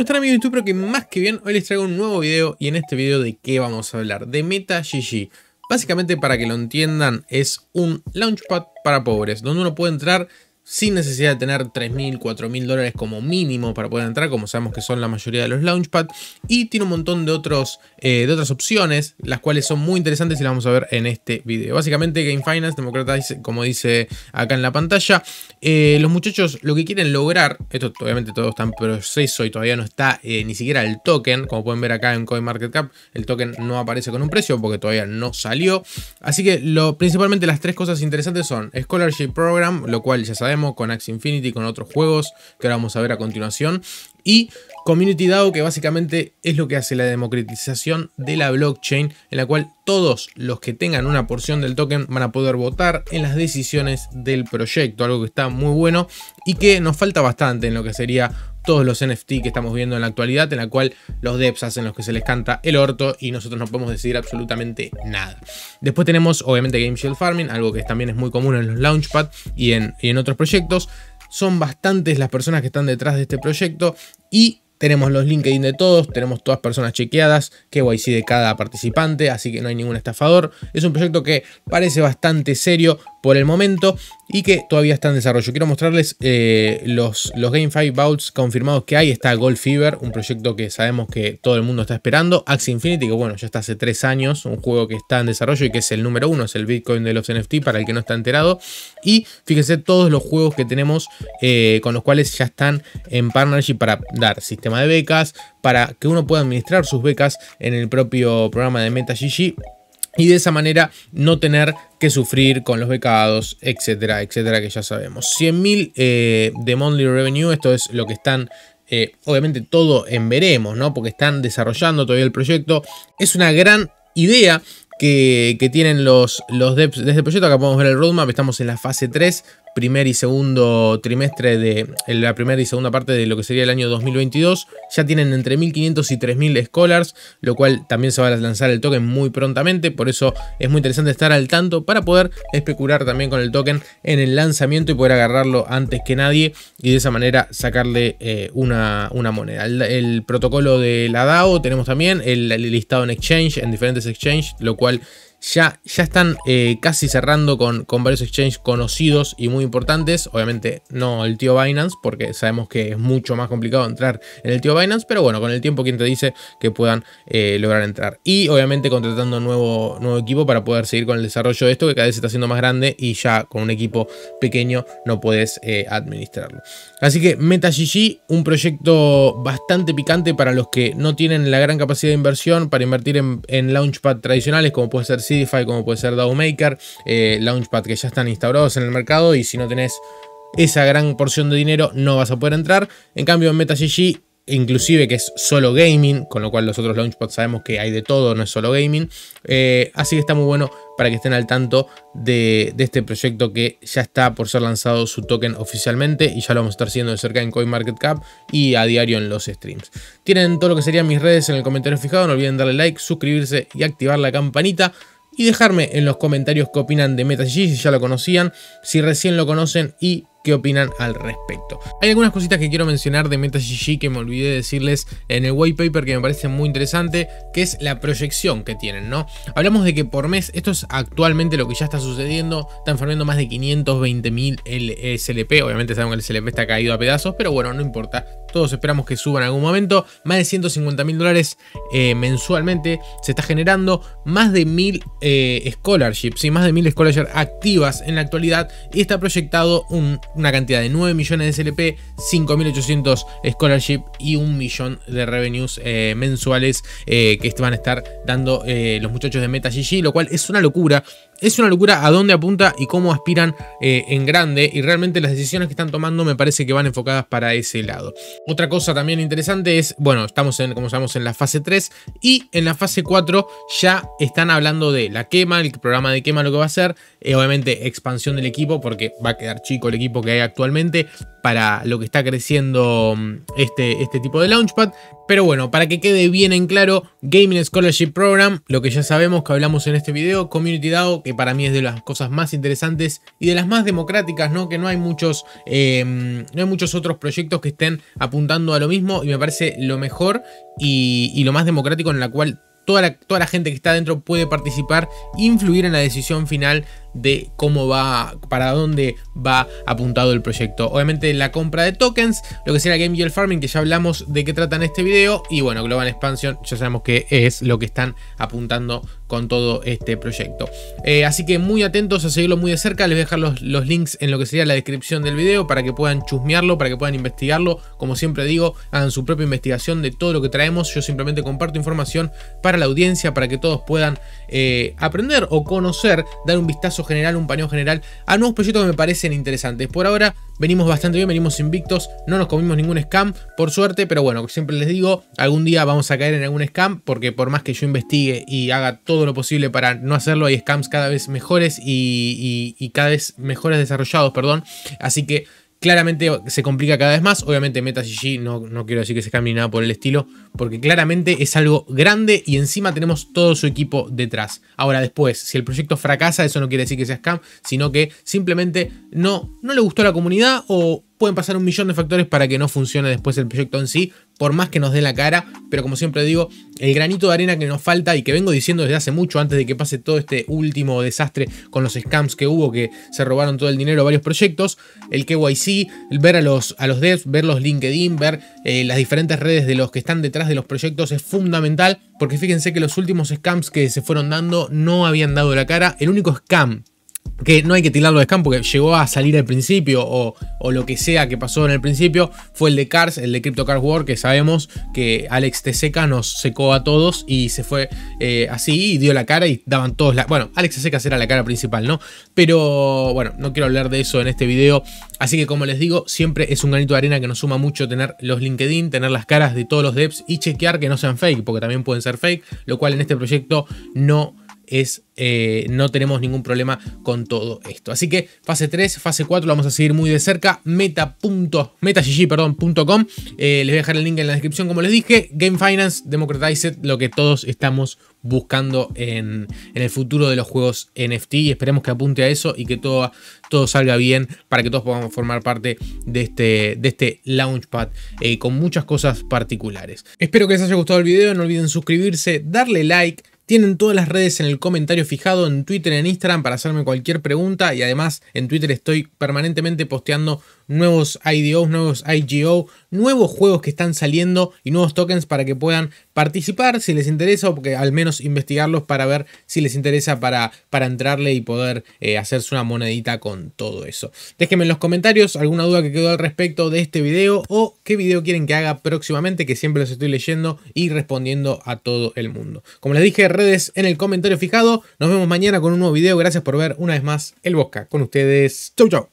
¿Cómo están amigos YouTube? que más que bien hoy les traigo un nuevo video y en este video de qué vamos a hablar, de Meta GG. Básicamente para que lo entiendan es un launchpad para pobres, donde uno puede entrar sin necesidad de tener 3.000, 4.000 dólares como mínimo para poder entrar, como sabemos que son la mayoría de los Launchpad, y tiene un montón de, otros, eh, de otras opciones, las cuales son muy interesantes y las vamos a ver en este video. Básicamente Game Finance Democratize, como dice acá en la pantalla, eh, los muchachos lo que quieren lograr, esto obviamente todo está en proceso y todavía no está eh, ni siquiera el token, como pueden ver acá en CoinMarketCap, el token no aparece con un precio porque todavía no salió, así que lo, principalmente las tres cosas interesantes son Scholarship Program, lo cual ya saben con Axie Infinity, con otros juegos que ahora vamos a ver a continuación. Y Community DAO, que básicamente es lo que hace la democratización de la blockchain, en la cual todos los que tengan una porción del token van a poder votar en las decisiones del proyecto, algo que está muy bueno y que nos falta bastante en lo que sería todos los NFT que estamos viendo en la actualidad, en la cual los devs hacen los que se les canta el orto y nosotros no podemos decidir absolutamente nada. Después tenemos obviamente Game Shield Farming, algo que también es muy común en los Launchpad y en, otros proyectos. Son bastantes las personas que están detrás de este proyecto y tenemos los LinkedIn de todos, tenemos todas personas chequeadas, que KYC de cada participante, así que no hay ningún estafador. Es un proyecto que parece bastante serio, por el momento y que todavía está en desarrollo. Quiero mostrarles eh, los, los Game 5 Bouts confirmados que hay. Está Gold Fever, un proyecto que sabemos que todo el mundo está esperando. Axie Infinity, que bueno, ya está hace tres años, un juego que está en desarrollo y que es el número uno, es el Bitcoin de los NFT para el que no está enterado. Y fíjense todos los juegos que tenemos eh, con los cuales ya están en partnership para dar sistema de becas, para que uno pueda administrar sus becas en el propio programa de MetaGG y de esa manera no tener que sufrir con los becados, etcétera, etcétera, que ya sabemos. 100.000 eh, de monthly revenue, esto es lo que están eh, obviamente todo en veremos, ¿no? Porque están desarrollando todavía el proyecto. Es una gran idea que, tienen los, los desde de este proyecto. Acá podemos ver el roadmap, estamos en la fase 3, primer y segundo trimestre de la primera y segunda parte de lo que sería el año 2022. Ya tienen entre 1500 y 3000 scholars, lo cual también se va a lanzar el token muy prontamente, por eso es muy interesante estar al tanto para poder especular también con el token en el lanzamiento y poder agarrarlo antes que nadie y de esa manera sacarle eh, una, una, moneda. El, protocolo de la DAO tenemos también el, listado en exchange, en diferentes exchange lo cual cual ya, están eh, casi cerrando con, con varios exchanges conocidos y muy importantes. Obviamente no el tío Binance, porque sabemos que es mucho más complicado entrar en el tío Binance, pero bueno, con el tiempo quien te dice que puedan eh, lograr entrar. Y obviamente contratando nuevo, nuevo equipo para poder seguir con el desarrollo de esto, que cada vez se está haciendo más grande y ya con un equipo pequeño no puedes eh, administrarlo. Así que MetaGG, un proyecto bastante picante para los que no tienen la gran capacidad de inversión para invertir en, en launchpad tradicionales, como puede ser como puede ser Dowmaker, eh, Launchpad que ya están instaurados en el mercado y si no tenés esa gran porción de dinero no vas a poder entrar. En cambio en MetaGG inclusive que es solo gaming, con lo cual los otros launchpads sabemos que hay de todo, no es solo gaming. Eh, así que está muy bueno para que estén al tanto de, de, este proyecto que ya está por ser lanzado su token oficialmente y ya lo vamos a estar siguiendo de cerca en CoinMarketCap y a diario en los streams. Tienen todo lo que serían mis redes en el comentario fijado, no olviden darle like, suscribirse y activar la campanita y dejarme en los comentarios qué opinan de MetaG, si ya lo conocían, si recién lo conocen y qué opinan al respecto. Hay algunas cositas que quiero mencionar de GG que me olvidé de decirles en el white paper que me parece muy interesante, que es la proyección que tienen, ¿no? Hablamos de que por mes, esto es actualmente lo que ya está sucediendo, están formando más de 520.000 eh, SLP, obviamente sabemos que el SLP está caído a pedazos, pero bueno, no importa, todos esperamos que suban en algún momento, más de 150 mil dólares eh, mensualmente se está generando, más de mil eh, scholarships, y más de mil scholarships activas en la actualidad y está proyectado una cantidad de 9 millones de SLP, 5.800 scholarships y un millón de revenues eh, mensuales que van a estar dando los muchachos de MetaGG, lo cual es una locura es una locura a dónde apunta y cómo aspiran eh, en grande y realmente las decisiones que están tomando me parece que van enfocadas para ese lado. Otra cosa también interesante es, bueno, estamos en, como sabemos, en la fase 3 y en la fase 4 ya están hablando de la quema, el programa de quema lo que va a hacer eh, obviamente expansión del equipo porque va a quedar chico el equipo que hay actualmente, para lo que está creciendo mm, este, este tipo de launchpad. Pero bueno, para que quede bien en claro, Gaming Scholarship Program, lo que ya sabemos que hablamos en este video, Community DAO, que para mí es de las cosas más interesantes y de las más democráticas, ¿no? Que no hay muchos, eh, mm, no hay muchos otros proyectos que estén apuntando a lo mismo y me parece lo mejor y, lo más democrático en la cual Toda la, toda la, gente que está dentro puede participar, influir en la decisión final de cómo va, para dónde va apuntado el proyecto. Obviamente la compra de tokens, lo que será Game Gear Farming, que ya hablamos de qué trata en este video, y bueno, Global Expansion, ya sabemos que es lo que están apuntando con todo este proyecto. Eh, así que muy atentos a seguirlo muy de cerca, les voy a dejar los, links en lo que sería la descripción del video para que puedan chusmearlo, para que puedan investigarlo. Como siempre digo, hagan su propia investigación de todo lo que traemos, yo simplemente comparto información para la audiencia, para que todos puedan eh, aprender o conocer, dar un vistazo general, un paneo general a nuevos proyectos que me parecen interesantes. Por ahora venimos bastante bien, venimos invictos, no nos comimos ningún scam, por suerte, pero bueno, siempre les digo, algún día vamos a caer en algún scam, porque por más que yo investigue y haga todo lo posible para no hacerlo, hay scams cada vez mejores y, y cada vez mejores desarrollados, perdón. Así que claramente se complica cada vez más. Obviamente Meta GG no, no quiero decir que se cambie nada por el estilo, porque claramente es algo grande y encima tenemos todo su equipo detrás. Ahora después, si el proyecto fracasa, eso no quiere decir que sea scam, sino que simplemente no, no le gustó a la comunidad o pueden pasar un millón de factores para que no funcione después el proyecto en sí, por más que nos dé la cara, pero como siempre digo, el granito de arena que nos falta y que vengo diciendo desde hace mucho antes de que pase todo este último desastre con los scams que hubo, que se robaron todo el dinero a varios proyectos, el KYC, el ver a los, a los devs, ver los LinkedIn, ver eh, las diferentes redes de los que están detrás de los proyectos es fundamental, porque fíjense que los últimos scams que se fueron dando no habían dado la cara, el único scam que no hay que tirarlo de Scam porque llegó a salir al principio o, lo que sea que pasó en el principio fue el de Cars, el de Crypto Cars War que sabemos que Alex Seca nos secó a todos y se fue eh, así y dio la cara y daban todos la... Bueno, Alex Seca será la cara principal, ¿no? Pero bueno, no quiero hablar de eso en este video. Así que como les digo, siempre es un granito de arena que nos suma mucho tener los LinkedIn, tener las caras de todos los devs y chequear que no sean fake porque también pueden ser fake, lo cual en este proyecto no es eh, no tenemos ningún problema con todo esto. Así que fase 3, fase 4 lo vamos a seguir muy de cerca. Meta. Metagg.com. Eh, les voy a dejar el link en la descripción, como les dije. Game Finance, Democratized, lo que todos estamos buscando en, el futuro de los juegos NFT y esperemos que apunte a eso y que todo, todo salga bien para que todos podamos formar parte de este, de este launchpad eh, con muchas cosas particulares. Espero que les haya gustado el video, no olviden suscribirse, darle like, tienen todas las redes en el comentario fijado, en Twitter, en Instagram, para hacerme cualquier pregunta. Y además en Twitter estoy permanentemente posteando nuevos IDOs, nuevos IGO, nuevos juegos que están saliendo y nuevos tokens para que puedan participar si les interesa o porque al menos investigarlos para ver si les interesa para, para entrarle y poder eh, hacerse una monedita con todo eso. Déjenme en los comentarios alguna duda que quedó al respecto de este video o qué video quieren que haga próximamente que siempre los estoy leyendo y respondiendo a todo el mundo. Como les dije, en el comentario fijado. Nos vemos mañana con un nuevo video. Gracias por ver una vez más el Bosca con ustedes. Chau, chau.